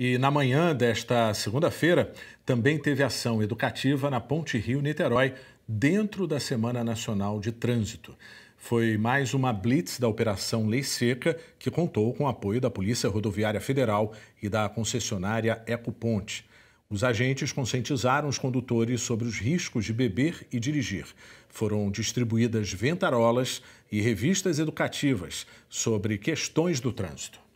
E na manhã desta segunda-feira também teve ação educativa na Ponte Rio-Niterói, dentro da Semana Nacional de Trânsito. Foi mais uma blitz da Operação Lei Seca, que contou com o apoio da Polícia Rodoviária Federal e da concessionária Ecoponte. Os agentes conscientizaram os condutores sobre os riscos de beber e dirigir. Foram distribuídas ventarolas e revistas educativas sobre questões do trânsito.